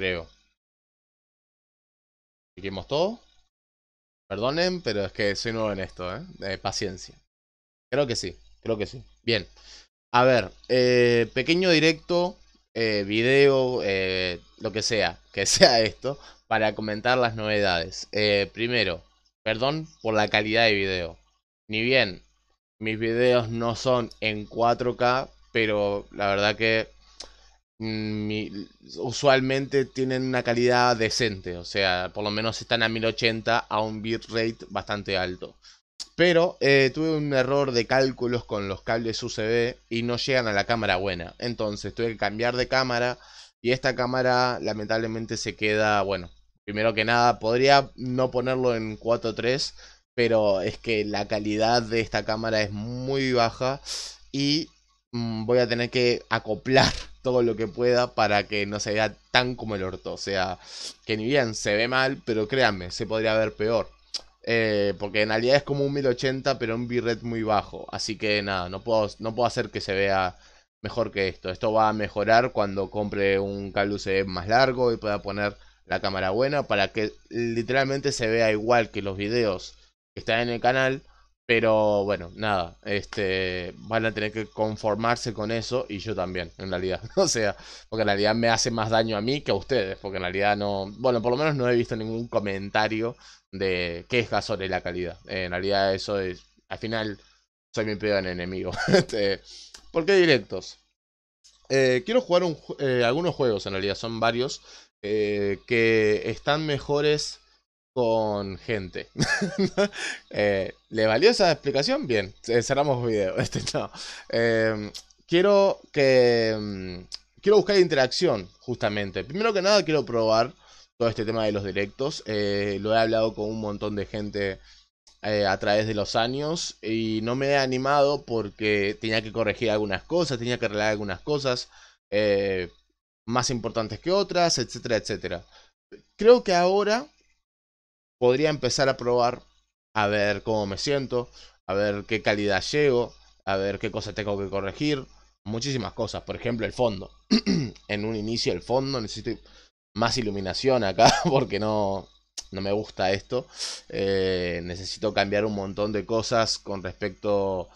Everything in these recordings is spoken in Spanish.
creo. Cliquemos todo. Perdonen, pero es que soy nuevo en esto, ¿eh? ¿eh? paciencia. Creo que sí, creo que sí. Bien. A ver, eh, pequeño directo, eh, video, eh, lo que sea, que sea esto, para comentar las novedades. primero, perdón por la calidad de video. Ni bien, mis videos no son en 4K, pero la verdad que Mm, usualmente tienen una calidad decente, o sea, por lo menos están a 1080 a un bitrate bastante alto. Pero eh, tuve un error de cálculos con los cables USB y no llegan a la cámara buena. Entonces tuve que cambiar de cámara y esta cámara lamentablemente se queda, bueno, primero que nada, podría no ponerlo en 4.3, pero es que la calidad de esta cámara es muy baja y mm, voy a tener que acoplar todo lo que pueda para que no se vea tan como el orto. O sea, que ni bien se ve mal, pero créanme, se podría ver peor. Eh, porque en realidad es como un 1080, pero un bitrate muy bajo. Así que nada, no puedo, no puedo hacer que se vea mejor que esto. Esto va a mejorar cuando compre un cable más largo y pueda poner la cámara buena para que literalmente se vea igual que los videos que están en el canal pero bueno, nada, este, van a tener que conformarse con eso y yo también, en realidad. O sea, porque en realidad me hace más daño a mí que a ustedes, porque en realidad no, bueno, por lo menos no he visto ningún comentario de quejas sobre la calidad. En realidad eso es, al final, soy mi peor enemigo. este, ¿Por qué directos? Eh, quiero jugar eh, algunos juegos, en realidad son varios, eh, que están mejores con gente. Eh, ¿Le valió esa explicación? Bien, eh, cerramos video. Este, no. Eh, quiero que. Mm, quiero buscar interacción, justamente. Primero que nada, quiero probar todo este tema de los directos. lo he hablado con un montón de gente a través de los años y no me he animado porque tenía que corregir algunas cosas, tenía que arreglar algunas cosas más importantes que otras, etcétera, etcétera. Creo que ahora podría empezar a probar, a ver cómo me siento, a ver qué calidad llego, a ver qué cosas tengo que corregir, muchísimas cosas. Por ejemplo, el fondo. en un inicio el fondo necesito más iluminación acá porque no, no me gusta esto. Eh, necesito cambiar un montón de cosas con respecto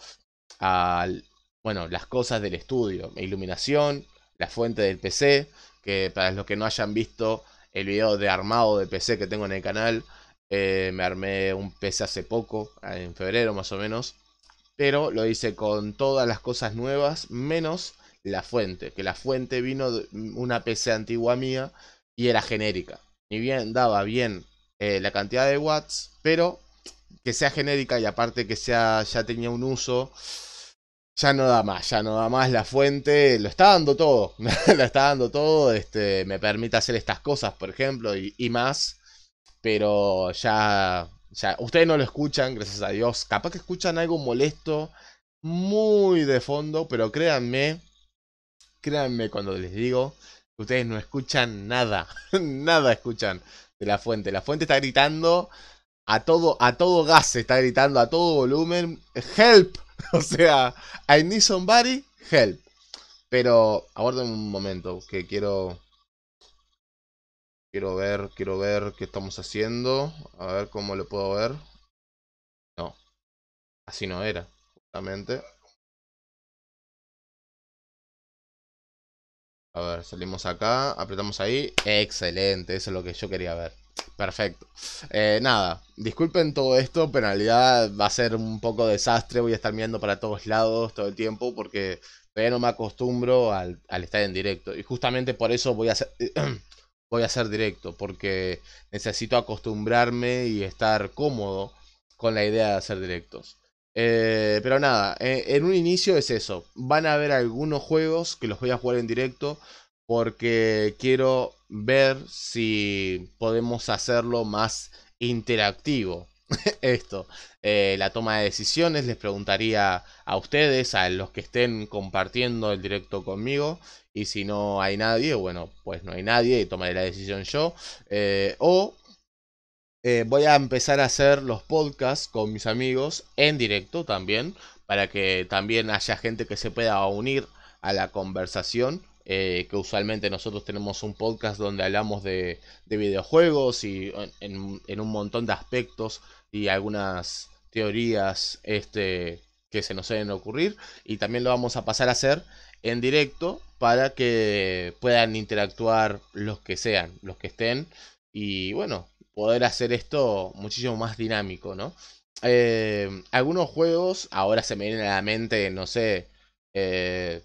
a, bueno, las cosas del estudio. Iluminación, la fuente del PC, que para los que no hayan visto el video de armado de PC que tengo en el canal, eh, me armé un PC hace poco, ah, en febrero más o menos. Pero lo hice con todas las cosas nuevas, menos la fuente. Que la fuente vino de mm, una PC antigua mía y era genérica. Ni bien daba bien eh, la cantidad de watts, pero que sea genérica y aparte que sea ya tenía un uso, ya no da más, ya no da más la fuente, lo está dando todo, lo está dando todo, este, me permite hacer estas cosas, por ejemplo, y, y más, pero ya, ya, ustedes no lo escuchan, gracias a Dios. Capaz que escuchan algo molesto, muy de fondo, pero créanme, créanme cuando les digo que ustedes no escuchan nada, nada escuchan de la fuente. La fuente está gritando a todo, a todo gas, está gritando a todo volumen, help, o sea, I need somebody, help. Pero aguarden un momento, que quiero Quiero ver, quiero ver qué estamos haciendo. A ver cómo lo puedo ver. No. Así no era, justamente. A ver, salimos acá, apretamos ahí. Excelente, eso es lo que yo quería ver. Perfecto. Eh, nada, disculpen todo esto, penalidad va a ser un poco desastre. Voy a estar mirando para todos lados todo el tiempo porque todavía no me acostumbro al estar en directo. Y justamente por eso voy a hacer... voy a hacer directo porque necesito acostumbrarme y estar cómodo con la idea de hacer directos. Eh, pero nada, eh, en un inicio es eso. Van a haber algunos juegos que los voy a jugar en directo porque quiero ver si podemos hacerlo más interactivo. esto, eh, la toma de decisiones, les preguntaría a ustedes, a los que estén compartiendo el directo conmigo, y si no hay nadie, bueno, pues no hay nadie y tomaré la decisión yo, eh, o eh, voy a empezar a hacer los podcasts con mis amigos en directo también, para que también haya gente que se pueda unir a la conversación eh, que usualmente nosotros tenemos un podcast donde hablamos de, videojuegos y en, un montón de aspectos y algunas teorías este, que se nos deben ocurrir. Y también lo vamos a pasar a hacer en directo para que puedan interactuar los que sean, los que estén. Y bueno, poder hacer esto muchísimo más dinámico, eh, algunos juegos, ahora se me vienen a la mente, no sé, eh,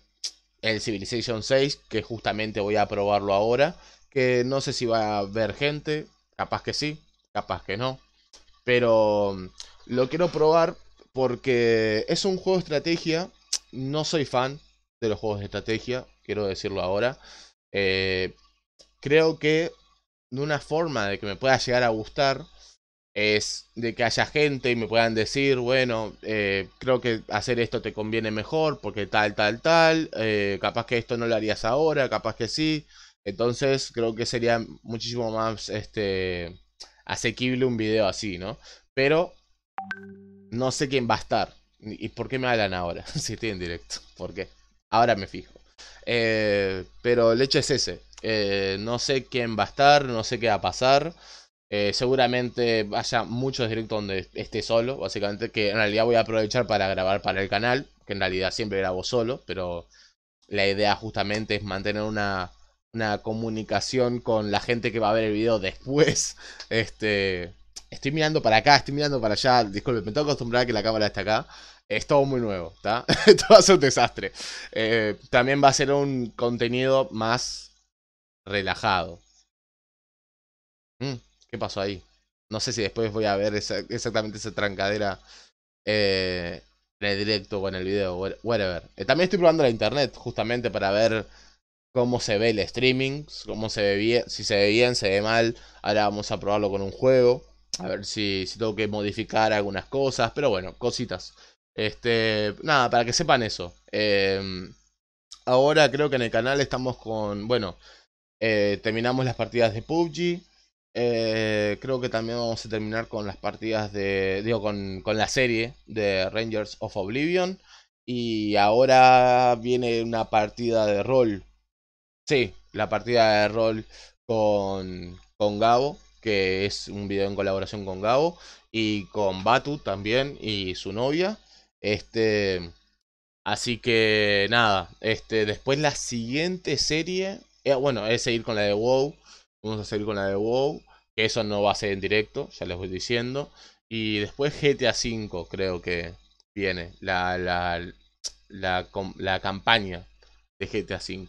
el Civilization 6, que justamente voy a probarlo ahora, que no sé si va a ver gente, capaz que sí, capaz que no, pero mm, lo quiero probar porque es un juego de estrategia, no soy fan de los juegos de estrategia, quiero decirlo ahora, eh, creo que de una forma de que me pueda llegar a gustar es de que haya gente y me puedan decir, bueno, eh, creo que hacer esto te conviene mejor porque tal, tal, tal, eh, capaz que esto no lo harías ahora, capaz que sí. Entonces creo que sería muchísimo más este, asequible un video así, ¿no? Pero no sé quién va a estar. ¿Y por qué me hablan ahora? si estoy en directo. ¿Por qué? Ahora me fijo. Eh, pero el hecho es ese. no sé quién va a estar, no sé qué va a pasar. Eh, seguramente haya muchos directos donde esté solo, básicamente, que en realidad voy a aprovechar para grabar para el canal, que en realidad siempre grabo solo, pero la idea justamente es mantener una, una comunicación con la gente que va a ver el video después. Este, estoy mirando para acá, estoy mirando para allá, disculpen, me tengo que acostumbrar a que la cámara está acá. Es todo muy nuevo, ¿está? Esto va a ser un desastre. Eh, también va a ser un contenido más relajado. Mm. ¿Qué pasó ahí? No sé si después voy a ver exactamente esa trancadera eh, en el directo o en el video, whatever. Eh, también estoy probando la internet justamente para ver cómo se ve el streaming, cómo se ve bien, si se ve bien, se ve mal. Ahora vamos a probarlo con un juego, a ver si, tengo que modificar algunas cosas, pero bueno, cositas. Este, nada, para que sepan eso. Em, ahora creo que en el canal estamos con, bueno, eh, terminamos las partidas de PUBG, eh, creo que también vamos a terminar con las partidas de. Digo, con, la serie de Rangers of Oblivion. Y ahora viene una partida de rol. Sí, la partida de rol con, con Gabo, que es un video en colaboración con Gabo. Y con Batu también y su novia. Este. Así que nada, este, después la siguiente serie, eh, bueno, es seguir con la de WoW, Vamos a seguir con la de WoW, que eso no va a ser en directo, ya les voy diciendo. Y después GTA V creo que viene, la, la, campaña de GTA V.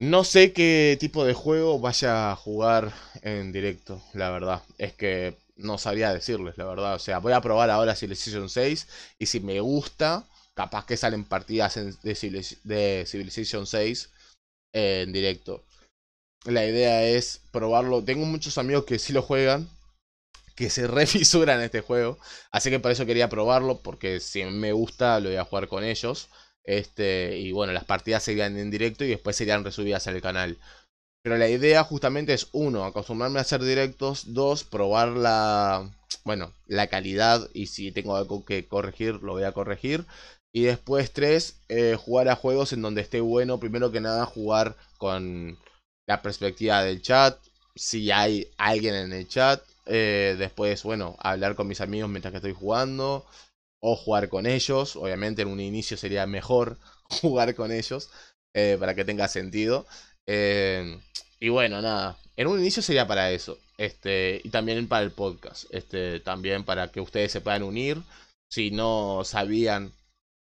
No sé qué tipo de juego vaya a jugar en directo, la verdad. Es que no sabía decirles, la verdad. O sea, voy a probar ahora Civilization 6 y si me gusta, capaz que salen partidas de, Civilization 6 en directo la idea es probarlo. Tengo muchos amigos que sí lo juegan, que se refisuran este juego. Así que por eso quería probarlo, porque si me gusta lo voy a jugar con ellos. Este, y bueno, las partidas serían en directo y después serían resubidas al canal. Pero la idea justamente es, uno, acostumbrarme a hacer directos, dos, probar la, bueno, la calidad y si tengo algo que corregir, lo voy a corregir. Y después, tres, eh, jugar a juegos en donde esté bueno, primero que nada, jugar con la perspectiva del chat, si hay alguien en el chat. Eh, después, bueno, hablar con mis amigos mientras que estoy jugando. O jugar con ellos. Obviamente en un inicio sería mejor jugar con ellos. Eh, para que tenga sentido. Eh, y bueno, nada. En un inicio sería para eso. Este, y también para el podcast. Este, también para que ustedes se puedan unir. Si no sabían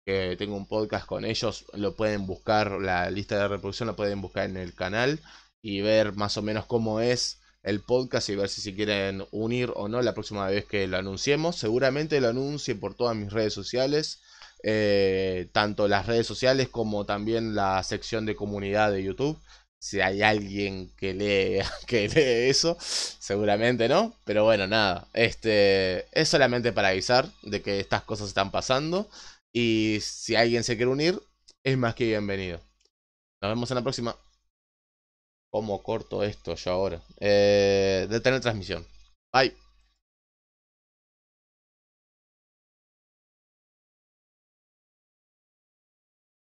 que tengo un podcast con ellos, lo pueden buscar. La lista de reproducción la pueden buscar en el canal y ver más o menos cómo es el podcast y ver si se quieren unir o no la próxima vez que lo anunciemos. Seguramente lo anuncie por todas mis redes sociales, eh, tanto las redes sociales como también la sección de comunidad de YouTube. Si hay alguien que lee, que eso, seguramente no. Pero bueno, nada. Este es solamente para avisar de que estas cosas están pasando. Y si alguien se quiere unir, es más que bienvenido. Nos vemos en la próxima. ¿Cómo corto esto yo ahora? De eh, detener transmisión. Bye.